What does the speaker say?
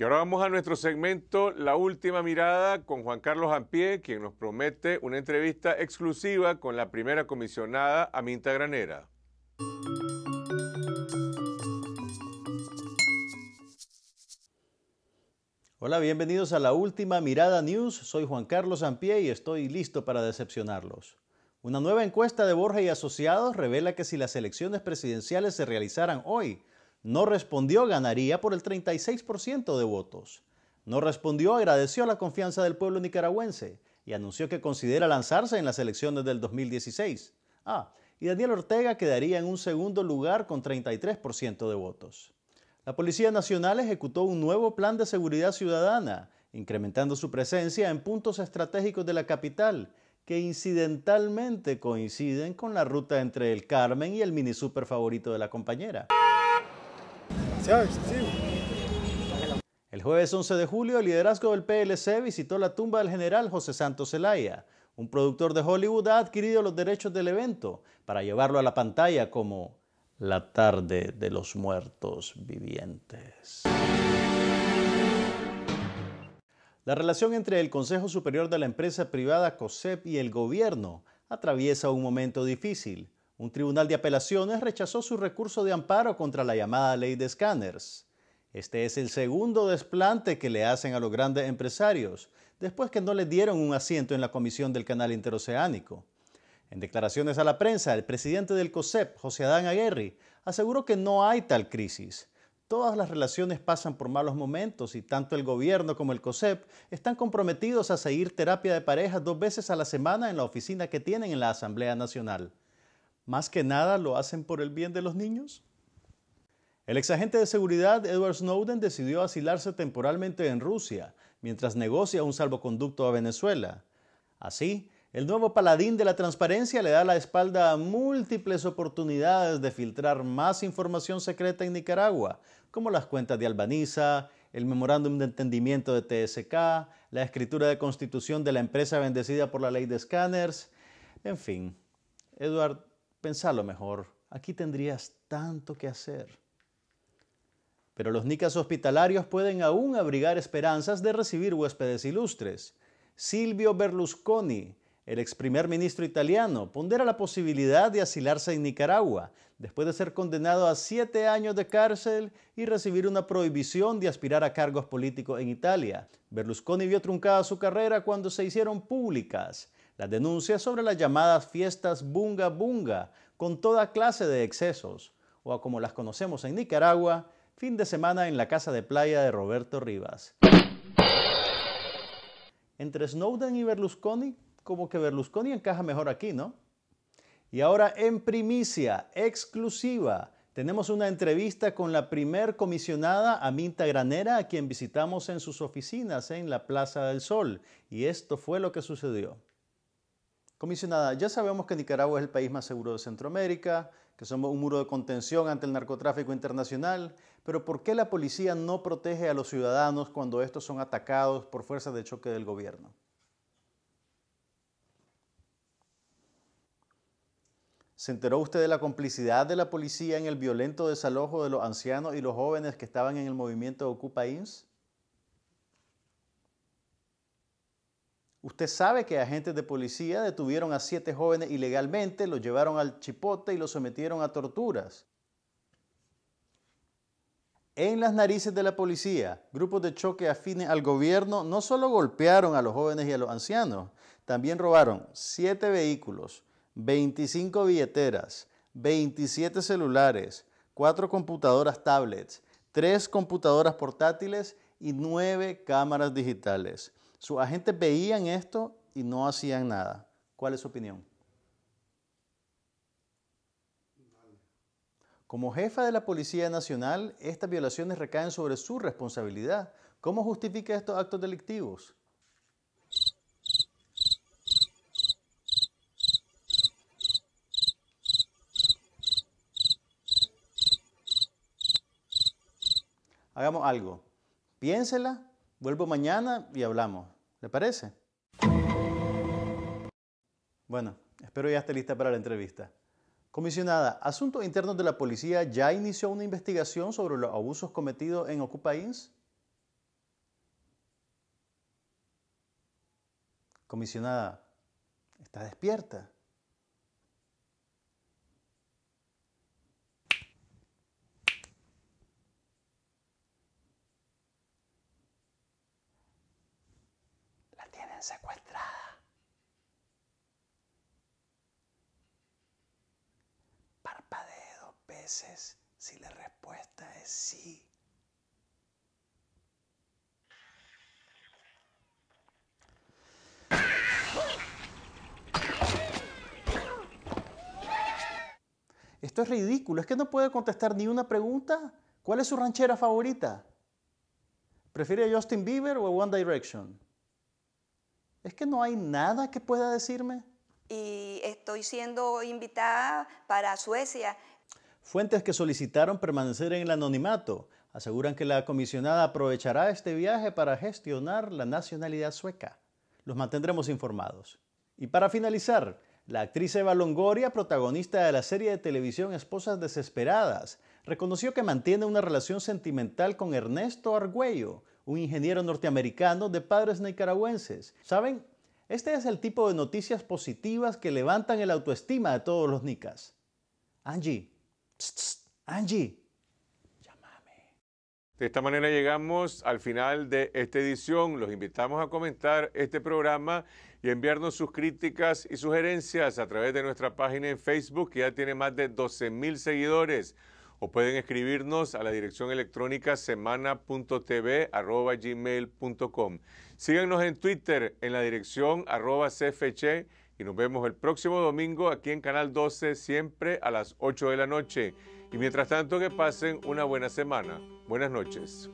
Y ahora vamos a nuestro segmento La Última Mirada con Juan Carlos Ampié, quien nos promete una entrevista exclusiva con la primera comisionada Aminta Granera. Hola, bienvenidos a La Última Mirada News. Soy Juan Carlos Ampié y estoy listo para decepcionarlos. Una nueva encuesta de Borja y Asociados revela que si las elecciones presidenciales se realizaran hoy, no respondió, ganaría por el 36% de votos. No respondió, agradeció la confianza del pueblo nicaragüense y anunció que considera lanzarse en las elecciones del 2016. Ah, y Daniel Ortega quedaría en un segundo lugar con 33% de votos. La Policía Nacional ejecutó un nuevo plan de seguridad ciudadana, incrementando su presencia en puntos estratégicos de la capital, que incidentalmente coinciden con la ruta entre el Carmen y el mini super favorito de la compañera. El jueves 11 de julio, el liderazgo del PLC visitó la tumba del general José Santos Zelaya. Un productor de Hollywood ha adquirido los derechos del evento para llevarlo a la pantalla como La tarde de los muertos vivientes. La relación entre el Consejo Superior de la empresa privada COSEP y el gobierno atraviesa un momento difícil. Un tribunal de apelaciones rechazó su recurso de amparo contra la llamada ley de escáneres. Este es el segundo desplante que le hacen a los grandes empresarios, después que no le dieron un asiento en la comisión del canal interoceánico. En declaraciones a la prensa, el presidente del COSEP, José Adán Aguirre, aseguró que no hay tal crisis. Todas las relaciones pasan por malos momentos y tanto el gobierno como el COSEP están comprometidos a seguir terapia de parejas dos veces a la semana en la oficina que tienen en la Asamblea Nacional más que nada lo hacen por el bien de los niños? El exagente de seguridad Edward Snowden decidió asilarse temporalmente en Rusia mientras negocia un salvoconducto a Venezuela. Así, el nuevo paladín de la transparencia le da la espalda a múltiples oportunidades de filtrar más información secreta en Nicaragua, como las cuentas de Albaniza, el memorándum de entendimiento de TSK, la escritura de constitución de la empresa bendecida por la ley de scanners. en fin. Edward, pensalo mejor, aquí tendrías tanto que hacer. Pero los nicas hospitalarios pueden aún abrigar esperanzas de recibir huéspedes ilustres. Silvio Berlusconi, el ex primer ministro italiano, pondera la posibilidad de asilarse en Nicaragua, después de ser condenado a siete años de cárcel y recibir una prohibición de aspirar a cargos políticos en Italia. Berlusconi vio truncada su carrera cuando se hicieron públicas las denuncias sobre las llamadas fiestas bunga bunga, con toda clase de excesos, o a como las conocemos en Nicaragua, fin de semana en la casa de playa de Roberto Rivas. Entre Snowden y Berlusconi, como que Berlusconi encaja mejor aquí, ¿no? Y ahora en primicia, exclusiva, tenemos una entrevista con la primer comisionada Aminta Granera, a quien visitamos en sus oficinas en la Plaza del Sol. Y esto fue lo que sucedió. Comisionada, ya sabemos que Nicaragua es el país más seguro de Centroamérica, que somos un muro de contención ante el narcotráfico internacional, pero ¿por qué la policía no protege a los ciudadanos cuando estos son atacados por fuerzas de choque del gobierno? ¿Se enteró usted de la complicidad de la policía en el violento desalojo de los ancianos y los jóvenes que estaban en el movimiento Ocupa INS? Usted sabe que agentes de policía detuvieron a siete jóvenes ilegalmente, los llevaron al chipote y los sometieron a torturas. En las narices de la policía, grupos de choque afines al gobierno no solo golpearon a los jóvenes y a los ancianos, también robaron siete vehículos, 25 billeteras, 27 celulares, cuatro computadoras tablets, tres computadoras portátiles y nueve cámaras digitales. Sus agentes veían esto y no hacían nada. ¿Cuál es su opinión? Como jefa de la Policía Nacional, estas violaciones recaen sobre su responsabilidad. ¿Cómo justifica estos actos delictivos? Hagamos algo. Piénsela Vuelvo mañana y hablamos. ¿Le parece? Bueno, espero ya esté lista para la entrevista. Comisionada, Asuntos Internos de la Policía ya inició una investigación sobre los abusos cometidos en Ocupains? Comisionada, está despierta. secuestrada. Parpadeo dos veces si la respuesta es sí. Esto es ridículo, es que no puede contestar ni una pregunta. ¿Cuál es su ranchera favorita? ¿Prefiere Justin Bieber o One Direction? es que no hay nada que pueda decirme. Y estoy siendo invitada para Suecia. Fuentes que solicitaron permanecer en el anonimato aseguran que la comisionada aprovechará este viaje para gestionar la nacionalidad sueca. Los mantendremos informados. Y para finalizar, la actriz Eva Longoria, protagonista de la serie de televisión Esposas Desesperadas, reconoció que mantiene una relación sentimental con Ernesto Argüello, un ingeniero norteamericano de padres nicaragüenses. ¿Saben? Este es el tipo de noticias positivas que levantan el autoestima de todos los nicas. Angie, Angie, llámame. De esta manera llegamos al final de esta edición. Los invitamos a comentar este programa y enviarnos sus críticas y sugerencias a través de nuestra página en Facebook, que ya tiene más de 12 mil seguidores o pueden escribirnos a la dirección electrónica semana.tv.gmail.com. Síguenos en Twitter en la dirección arroba y nos vemos el próximo domingo aquí en Canal 12, siempre a las 8 de la noche. Y mientras tanto, que pasen una buena semana. Buenas noches.